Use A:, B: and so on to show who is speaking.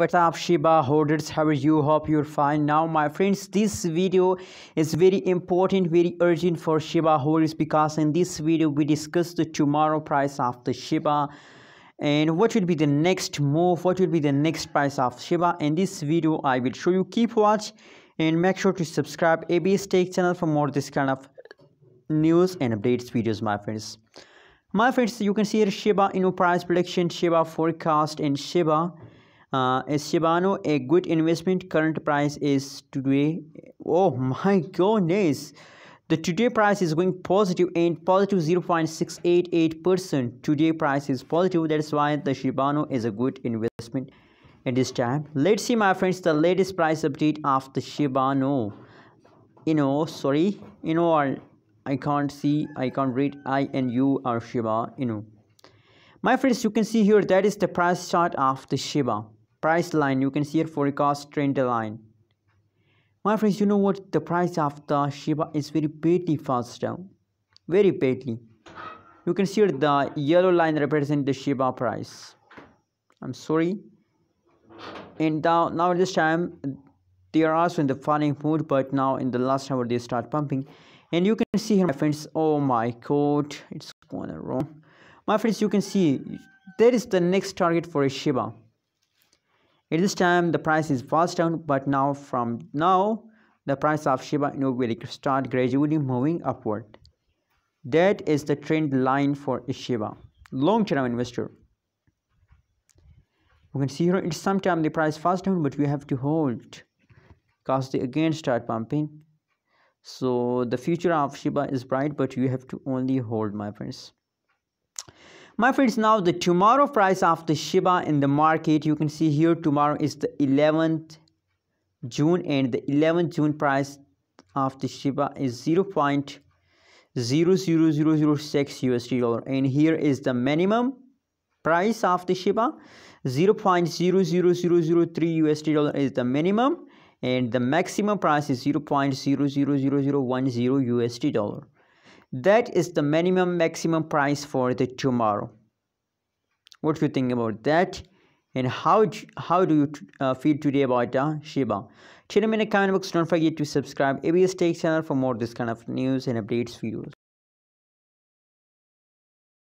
A: What's up Shiba holders how are you hope you're fine now my friends this video is very important very urgent for Shiba holders because in this video we discuss the tomorrow price of the Shiba and what would be the next move what would be the next price of Shiba in this video I will show you keep watch and make sure to subscribe ABS Tech channel for more this kind of news and updates videos my friends my friends you can see here Shiba Inu price prediction Shiba forecast and Shiba uh, Shibano, a good investment. Current price is today. Oh my goodness. The today price is going positive and positive 0.688%. Today price is positive. That's why the Shibano is a good investment at this time. Let's see my friends the latest price update of the Shibano. You know, sorry, you know, I, I can't see, I can't read I and you are Shiba, you know. My friends, you can see here that is the price chart of the Shiba price line you can see a forecast trend line my friends you know what the price of the shiba is very pretty fast down very pretty you can see the yellow line represent the shiba price i'm sorry and now now this time they are also in the falling mood but now in the last hour they start pumping and you can see here my friends oh my god it's going wrong my friends you can see there is the next target for a shiba at this time, the price is fast down, but now from now, the price of Shiba Inu will start gradually moving upward. That is the trend line for Shiba. Long-term investor. We can see here at some time the price fast down, but we have to hold because they again start pumping. So the future of Shiba is bright, but you have to only hold, my friends my friends now the tomorrow price of the shiba in the market you can see here tomorrow is the 11th june and the 11th june price of the shiba is 0.00006 usd dollar and here is the minimum price of the shiba 0.00003 usd dollar is the minimum and the maximum price is zero point zero zero zero zero one zero usd dollar that is the minimum maximum price for the tomorrow. What do you think about that? And how, how do you uh, feel today about uh, Shiba? Share me in the comment box. Don't forget to subscribe ABS Tech channel for more this kind of news and updates videos.